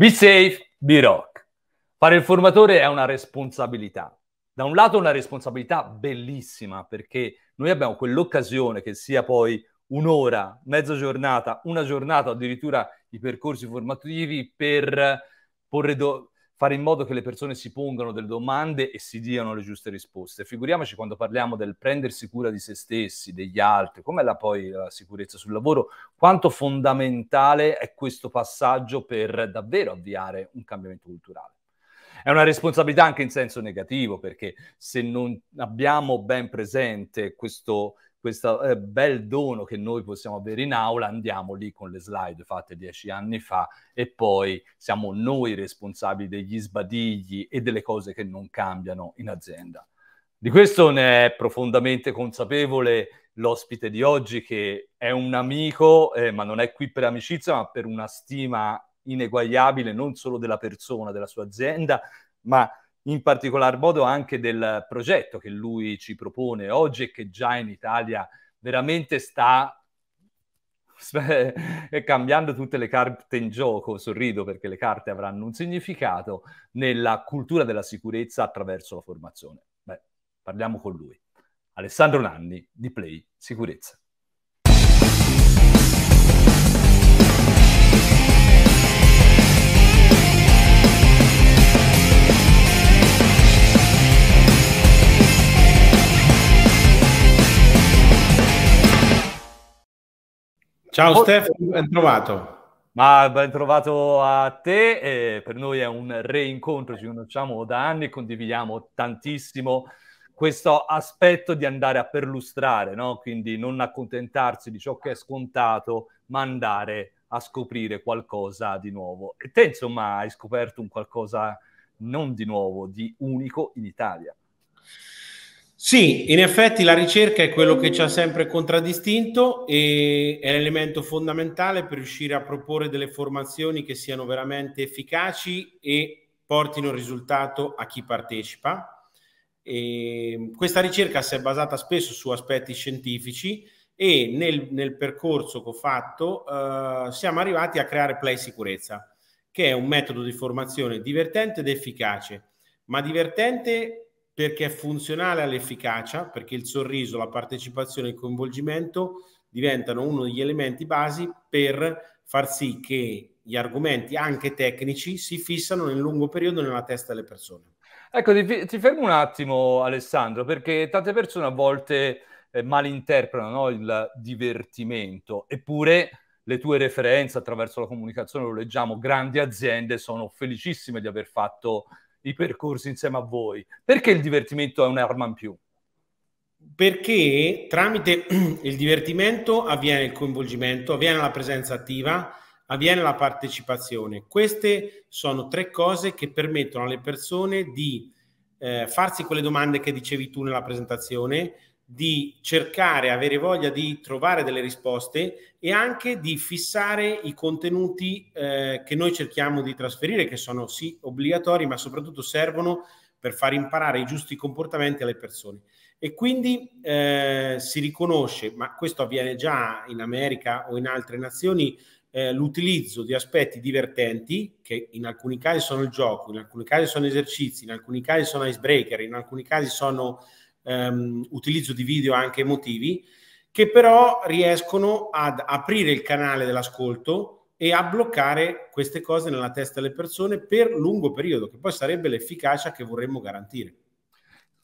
Be safe, be rock. Fare il formatore è una responsabilità. Da un lato una responsabilità bellissima perché noi abbiamo quell'occasione che sia poi un'ora, mezza giornata, una giornata, addirittura i percorsi formativi per porre do- fare in modo che le persone si pongano delle domande e si diano le giuste risposte. Figuriamoci quando parliamo del prendersi cura di se stessi, degli altri, com'è la poi la sicurezza sul lavoro, quanto fondamentale è questo passaggio per davvero avviare un cambiamento culturale. È una responsabilità anche in senso negativo, perché se non abbiamo ben presente questo questo eh, bel dono che noi possiamo avere in aula, andiamo lì con le slide fatte dieci anni fa e poi siamo noi responsabili degli sbadigli e delle cose che non cambiano in azienda. Di questo ne è profondamente consapevole l'ospite di oggi che è un amico, eh, ma non è qui per amicizia, ma per una stima ineguagliabile non solo della persona, della sua azienda, ma in particolar modo anche del progetto che lui ci propone oggi e che già in Italia veramente sta cambiando tutte le carte in gioco, sorrido perché le carte avranno un significato, nella cultura della sicurezza attraverso la formazione. Beh, parliamo con lui. Alessandro Nanni di Play Sicurezza. Ciao oh, Stefano, ben trovato. Ma ben trovato a te, eh, per noi è un reincontro, ci conosciamo da anni, e condividiamo tantissimo questo aspetto di andare a perlustrare, no? quindi non accontentarsi di ciò che è scontato, ma andare a scoprire qualcosa di nuovo. E te, insomma, hai scoperto un qualcosa non di nuovo, di unico in Italia. Sì, in effetti la ricerca è quello che ci ha sempre contraddistinto e è l'elemento fondamentale per riuscire a proporre delle formazioni che siano veramente efficaci e portino risultato a chi partecipa. E questa ricerca si è basata spesso su aspetti scientifici e nel, nel percorso che ho fatto eh, siamo arrivati a creare Play Sicurezza, che è un metodo di formazione divertente ed efficace, ma divertente perché è funzionale all'efficacia, perché il sorriso, la partecipazione e il coinvolgimento diventano uno degli elementi basi per far sì che gli argomenti, anche tecnici, si fissano nel lungo periodo nella testa delle persone. Ecco, ti, ti fermo un attimo Alessandro, perché tante persone a volte eh, malinterpretano no, il divertimento, eppure le tue referenze attraverso la comunicazione, lo leggiamo, grandi aziende sono felicissime di aver fatto i percorsi insieme a voi. Perché il divertimento è un'arma in più? Perché tramite il divertimento avviene il coinvolgimento, avviene la presenza attiva, avviene la partecipazione. Queste sono tre cose che permettono alle persone di eh, farsi quelle domande che dicevi tu nella presentazione, di cercare, avere voglia di trovare delle risposte e anche di fissare i contenuti eh, che noi cerchiamo di trasferire, che sono sì obbligatori, ma soprattutto servono per far imparare i giusti comportamenti alle persone. E quindi eh, si riconosce, ma questo avviene già in America o in altre nazioni, eh, l'utilizzo di aspetti divertenti, che in alcuni casi sono il gioco, in alcuni casi sono esercizi, in alcuni casi sono icebreaker, in alcuni casi sono ehm, utilizzo di video anche emotivi, che però riescono ad aprire il canale dell'ascolto e a bloccare queste cose nella testa delle persone per lungo periodo, che poi sarebbe l'efficacia che vorremmo garantire.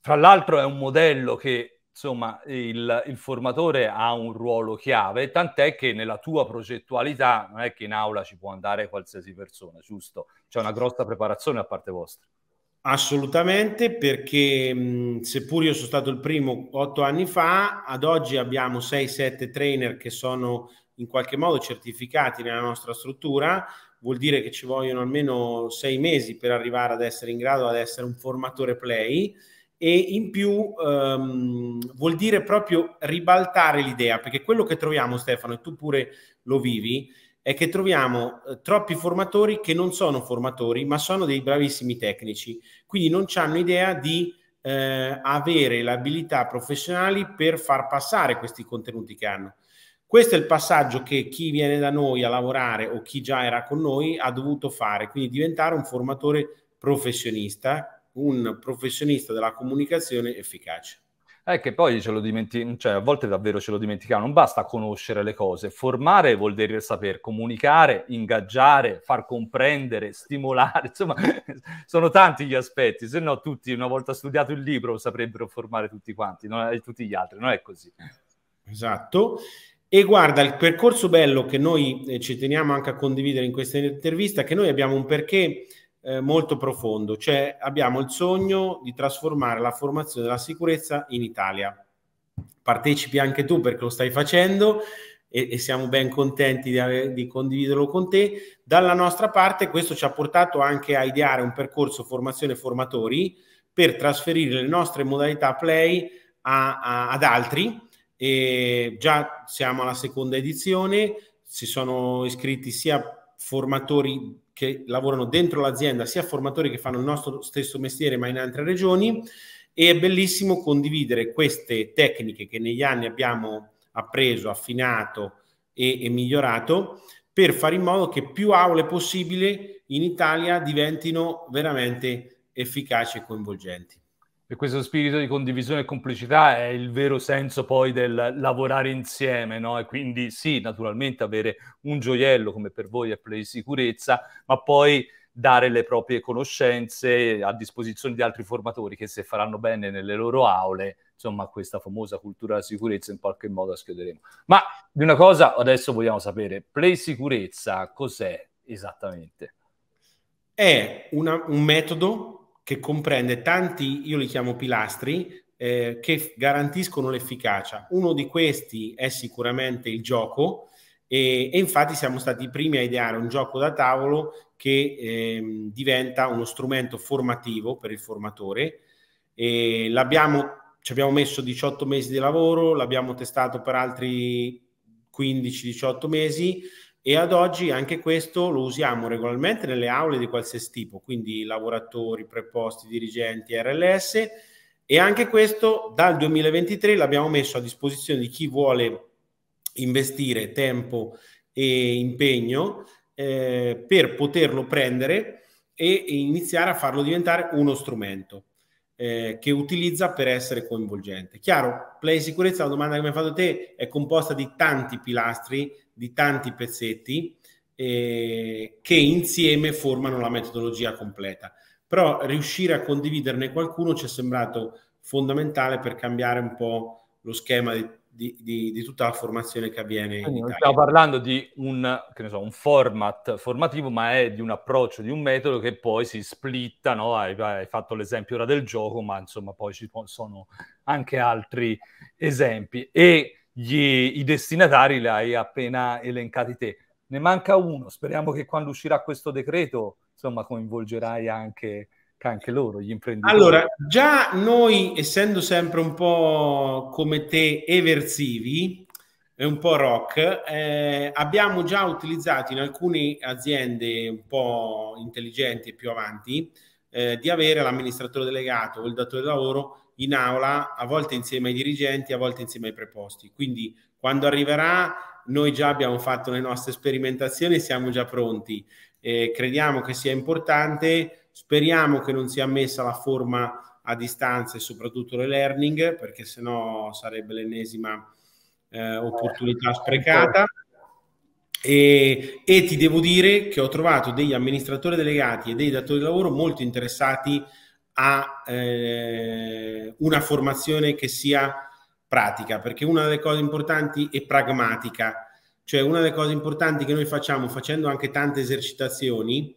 Tra l'altro è un modello che insomma il, il, formatore ha un ruolo chiave, tant'è che nella tua progettualità non è che in aula ci può andare qualsiasi persona, giusto? C'è una grossa preparazione a parte vostra. Assolutamente, perché seppur io sono stato il primo otto anni fa, ad oggi abbiamo 6-7 trainer che sono in qualche modo certificati nella nostra struttura, vuol dire che ci vogliono almeno sei mesi per arrivare ad essere in grado ad essere un formatore play e in più ehm, vuol dire proprio ribaltare l'idea, perché quello che troviamo Stefano e tu pure lo vivi, è che troviamo eh, troppi formatori che non sono formatori, ma sono dei bravissimi tecnici, quindi non hanno idea di eh, avere le abilità professionali per far passare questi contenuti che hanno. Questo è il passaggio che chi viene da noi a lavorare o chi già era con noi ha dovuto fare, quindi diventare un formatore professionista, un professionista della comunicazione efficace. È che poi ce lo dimentichiamo, cioè a volte davvero ce lo dimentichiamo, non basta conoscere le cose, formare vuol dire saper comunicare, ingaggiare, far comprendere, stimolare, insomma sono tanti gli aspetti, se no tutti una volta studiato il libro saprebbero formare tutti quanti, non, tutti gli altri, non è così. Esatto. E guarda, il percorso bello che noi eh, ci teniamo anche a condividere in questa intervista, che noi abbiamo un perché eh, molto profondo, cioè abbiamo il sogno di trasformare la formazione della sicurezza in Italia. Partecipi anche tu perché lo stai facendo e, e siamo ben contenti di, di condividerlo con te. Dalla nostra parte questo ci ha portato anche a ideare un percorso formazione formatori per trasferire le nostre modalità play a, a, ad altri. E già siamo alla seconda edizione, si sono iscritti sia formatori che lavorano dentro l'azienda, sia formatori che fanno il nostro stesso mestiere ma in altre regioni e è bellissimo condividere queste tecniche che negli anni abbiamo appreso, affinato e, e migliorato per fare in modo che più aule possibile in Italia diventino veramente efficaci e coinvolgenti. E questo spirito di condivisione e complicità è il vero senso poi del lavorare insieme, no? E quindi sì, naturalmente avere un gioiello come per voi è play sicurezza, ma poi dare le proprie conoscenze a disposizione di altri formatori che se faranno bene nelle loro aule, insomma, questa famosa cultura della sicurezza in qualche modo la schioderemo. Ma di una cosa adesso vogliamo sapere, play sicurezza cos'è esattamente? È una, un metodo che comprende tanti, io li chiamo pilastri, eh, che garantiscono l'efficacia. Uno di questi è sicuramente il gioco e, e, infatti siamo stati i primi a ideare un gioco da tavolo che eh, diventa uno strumento formativo per il formatore. E l'abbiamo, ci abbiamo messo 18 mesi di lavoro, l'abbiamo testato per altri 15-18 mesi e ad oggi anche questo lo usiamo regolarmente nelle aule di qualsiasi tipo, quindi lavoratori, preposti, dirigenti, RLS e anche questo dal 2023 l'abbiamo messo a disposizione di chi vuole investire tempo e impegno eh, per poterlo prendere e iniziare a farlo diventare uno strumento eh, che utilizza per essere coinvolgente. Chiaro, Play Sicurezza, la domanda che mi hai fatto te, è composta di tanti pilastri di tanti pezzetti eh, che insieme formano la metodologia completa. Però riuscire a condividerne qualcuno ci è sembrato fondamentale per cambiare un po' lo schema di, di, di, di tutta la formazione che avviene. Quindi in Stiamo parlando di un, so, un, format formativo, ma è di un approccio, di un metodo che poi si splitta, no? hai, hai, fatto l'esempio ora del gioco, ma insomma poi ci sono anche altri esempi. E gli, i destinatari li hai appena elencati te. Ne manca uno, speriamo che quando uscirà questo decreto, insomma, coinvolgerai anche, anche loro, gli imprenditori. Allora, già noi, essendo sempre un po' come te, eversivi è un po' rock, eh, abbiamo già utilizzato in alcune aziende un po' intelligenti e più avanti eh, di avere l'amministratore delegato o il datore di lavoro in aula, a volte insieme ai dirigenti, a volte insieme ai preposti. Quindi quando arriverà noi già abbiamo fatto le nostre sperimentazioni, siamo già pronti, eh, crediamo che sia importante, speriamo che non sia messa la forma a distanza e soprattutto le learning, perché sennò sarebbe l'ennesima eh, opportunità sprecata. E, e ti devo dire che ho trovato degli amministratori delegati e dei datori di lavoro molto interessati a eh, una formazione che sia pratica, perché una delle cose importanti è pragmatica, cioè una delle cose importanti che noi facciamo facendo anche tante esercitazioni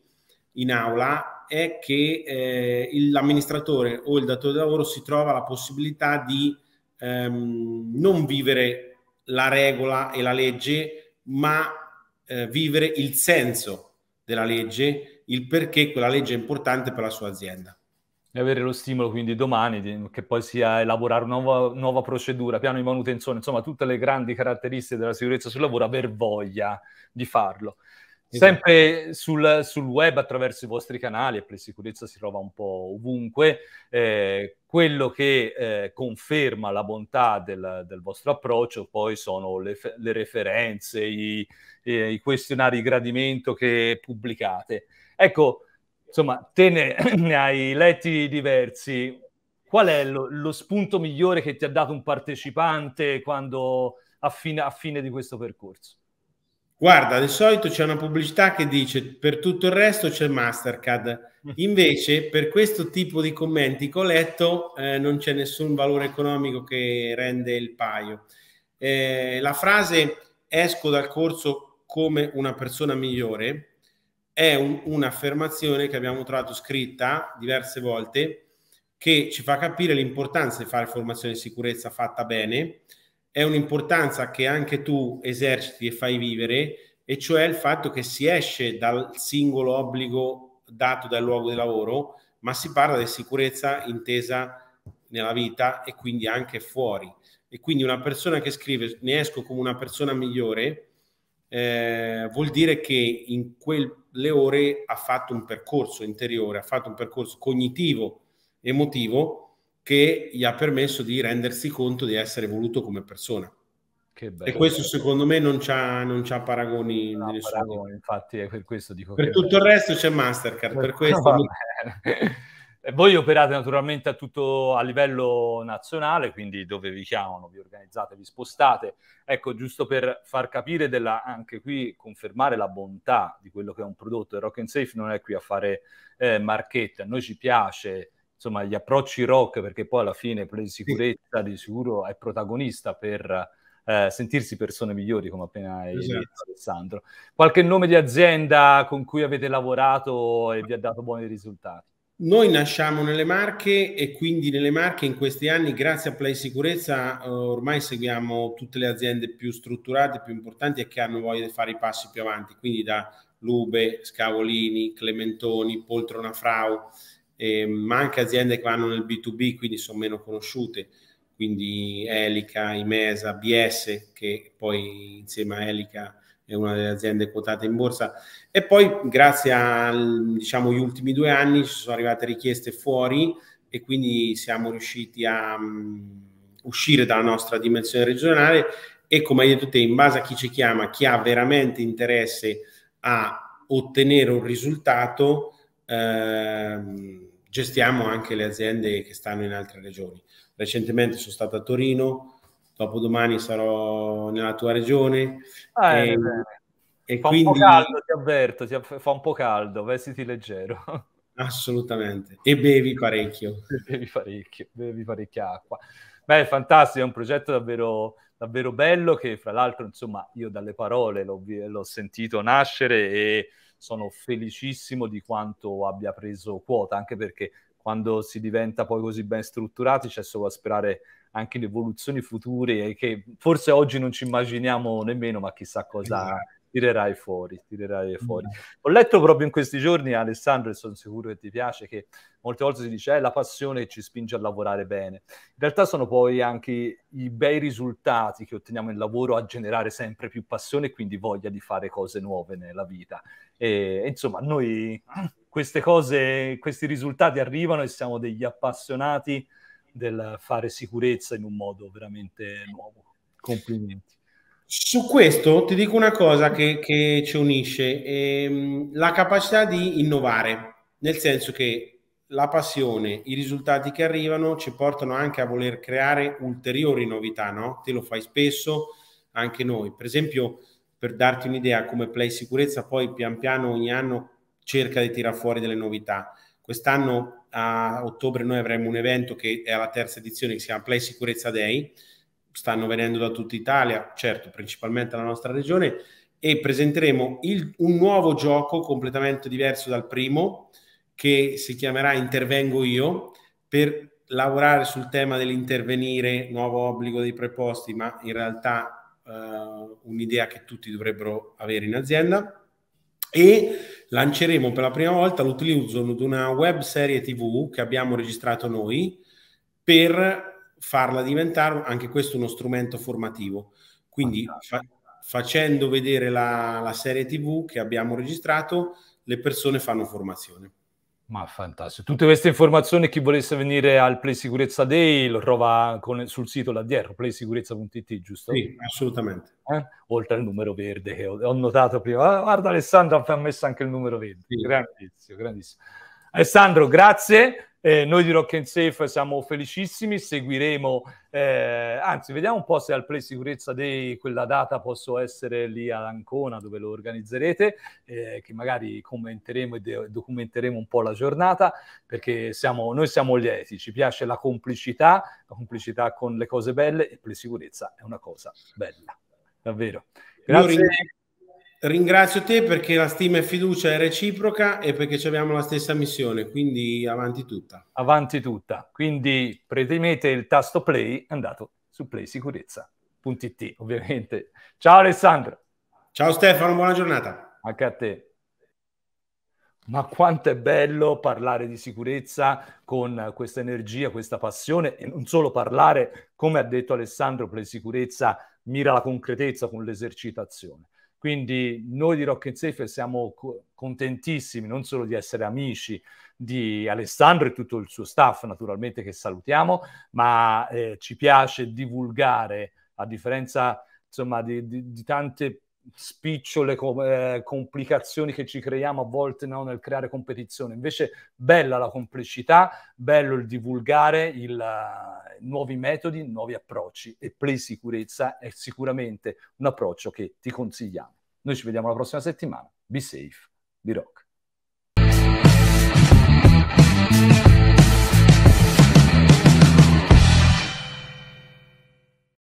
in aula è che eh, l'amministratore o il datore di lavoro si trova la possibilità di ehm, non vivere la regola e la legge, ma eh, vivere il senso della legge, il perché quella legge è importante per la sua azienda e avere lo stimolo quindi domani di, che poi sia elaborare una nuova, nuova, procedura, piano di manutenzione, insomma tutte le grandi caratteristiche della sicurezza sul lavoro, aver voglia di farlo. Esatto. Sempre sul, sul, web attraverso i vostri canali, e per sicurezza si trova un po' ovunque, eh, quello che eh, conferma la bontà del, del, vostro approccio poi sono le, le referenze, i, eh, i questionari di gradimento che pubblicate. Ecco, Insomma, te ne, ne hai letti diversi. Qual è lo, lo, spunto migliore che ti ha dato un partecipante quando, a, fine, a fine di questo percorso? Guarda, di solito c'è una pubblicità che dice per tutto il resto c'è Mastercard. Mm. Invece, per questo tipo di commenti che ho letto, eh, non c'è nessun valore economico che rende il paio. Eh, la frase esco dal corso come una persona migliore è un, un'affermazione che abbiamo trovato scritta diverse volte che ci fa capire l'importanza di fare formazione di sicurezza fatta bene, è un'importanza che anche tu eserciti e fai vivere, e cioè il fatto che si esce dal singolo obbligo dato dal luogo di lavoro, ma si parla di sicurezza intesa nella vita e quindi anche fuori. E quindi una persona che scrive ne esco come una persona migliore, eh, vuol dire che in quelle ore ha fatto un percorso interiore, ha fatto un percorso cognitivo, emotivo, che gli ha permesso di rendersi conto di essere voluto come persona. E questo secondo me non c'ha, non c'ha paragoni no, paragoni, infatti è per questo dico per tutto bello. il resto c'è Mastercard, per questo no, eh, voi operate naturalmente a tutto a livello nazionale, quindi dove vi chiamano, vi organizzate, vi spostate. Ecco, giusto per far capire della, anche qui, confermare la bontà di quello che è un prodotto. Il Rock and Safe non è qui a fare eh, marchetta, a noi ci piace insomma gli approcci rock perché poi alla fine per la sicurezza di sicuro è protagonista per eh, sentirsi persone migliori come appena hai esatto. detto Alessandro. Qualche nome di azienda con cui avete lavorato e vi ha dato buoni risultati? Noi nasciamo nelle Marche e quindi nelle Marche in questi anni, grazie a Play Sicurezza, eh, ormai seguiamo tutte le aziende più strutturate, più importanti e che hanno voglia di fare i passi più avanti, quindi da Lube, Scavolini, Clementoni, Poltrona Frau, eh, ma anche aziende che vanno nel B2B, quindi sono meno conosciute, quindi Elica, Imesa, BS, che poi insieme a Elica è una delle aziende quotate in borsa. E poi grazie agli diciamo, ultimi due anni ci sono arrivate richieste fuori e quindi siamo riusciti a um, uscire dalla nostra dimensione regionale e come hai detto te, in base a chi ci chiama, chi ha veramente interesse a ottenere un risultato, ehm, gestiamo anche le aziende che stanno in altre regioni. Recentemente sono stato a Torino, dopodomani sarò nella tua regione. Ah, ehm, e, e fa quindi... un po' caldo, ti avverto, ti av- fa un po' caldo, vestiti leggero. Assolutamente, e bevi parecchio. bevi parecchio, bevi parecchia acqua. Beh, fantastico, è un progetto davvero, davvero bello che fra l'altro, insomma, io dalle parole l'ho, l'ho sentito nascere e sono felicissimo di quanto abbia preso quota, anche perché quando si diventa poi così ben strutturati c'è solo a sperare anche le evoluzioni future che forse oggi non ci immaginiamo nemmeno, ma chissà cosa esatto. tirerai fuori. Tirerai fuori. Mm. Ho letto proprio in questi giorni, Alessandro, e sono sicuro che ti piace, che molte volte si dice è eh, la passione che ci spinge a lavorare bene. In realtà sono poi anche i bei risultati che otteniamo in lavoro a generare sempre più passione e quindi voglia di fare cose nuove nella vita. E, insomma, noi queste cose, questi risultati arrivano e siamo degli appassionati del fare sicurezza in un modo veramente nuovo. Complimenti. Su questo ti dico una cosa che, che ci unisce, ehm, la capacità di innovare, nel senso che la passione, i risultati che arrivano ci portano anche a voler creare ulteriori novità, no? Te lo fai spesso anche noi. Per esempio, per darti un'idea, come Play Sicurezza poi pian piano ogni anno cerca di tirar fuori delle novità. Quest'anno a ottobre noi avremo un evento che è alla terza edizione che si chiama Play Sicurezza Day, stanno venendo da tutta Italia, certo principalmente dalla nostra regione, e presenteremo il, un nuovo gioco completamente diverso dal primo che si chiamerà Intervengo io per lavorare sul tema dell'intervenire, nuovo obbligo dei preposti, ma in realtà eh, un'idea che tutti dovrebbero avere in azienda e lanceremo per la prima volta l'utilizzo di una web serie TV che abbiamo registrato noi per farla diventare anche questo uno strumento formativo. Quindi fa- facendo vedere la, la serie TV che abbiamo registrato, le persone fanno formazione. Ma fantastico. Tutte queste informazioni, chi volesse venire al Play Sicurezza Day lo trova con, sul sito là dietro, playsicurezza.it, giusto? Sì, assolutamente. Eh? Oltre al numero verde che ho, ho notato prima. Ah, guarda Alessandro, ha messo anche il numero verde. Sì. Grandissimo, grandissimo. Alessandro, grazie. Eh, noi di Rock and Safe siamo felicissimi, seguiremo, eh, anzi vediamo un po' se al Play Sicurezza Day quella data posso essere lì ad Ancona dove lo organizzerete, eh, che magari commenteremo e de- documenteremo un po' la giornata, perché siamo, noi siamo lieti, ci piace la complicità, la complicità con le cose belle e Play Sicurezza è una cosa bella, davvero. Grazie. Ringrazio te perché la stima e fiducia è reciproca e perché abbiamo la stessa missione, quindi avanti tutta. Avanti tutta, quindi premete il tasto play, andato su playsicurezza.it ovviamente. Ciao Alessandro. Ciao Stefano, buona giornata. Anche a te. Ma quanto è bello parlare di sicurezza con questa energia, questa passione e non solo parlare, come ha detto Alessandro, playsicurezza mira la concretezza con l'esercitazione. Quindi noi di Rock and Safe siamo contentissimi non solo di essere amici di Alessandro e tutto il suo staff, naturalmente che salutiamo, ma eh, ci piace divulgare, a differenza insomma, di, di, di tante spicciole eh, complicazioni che ci creiamo a volte no, nel creare competizione. Invece bella la complicità, bello il divulgare il, uh, nuovi metodi, nuovi approcci e Play Sicurezza è sicuramente un approccio che ti consigliamo. Noi ci vediamo la prossima settimana. Be safe, be rock.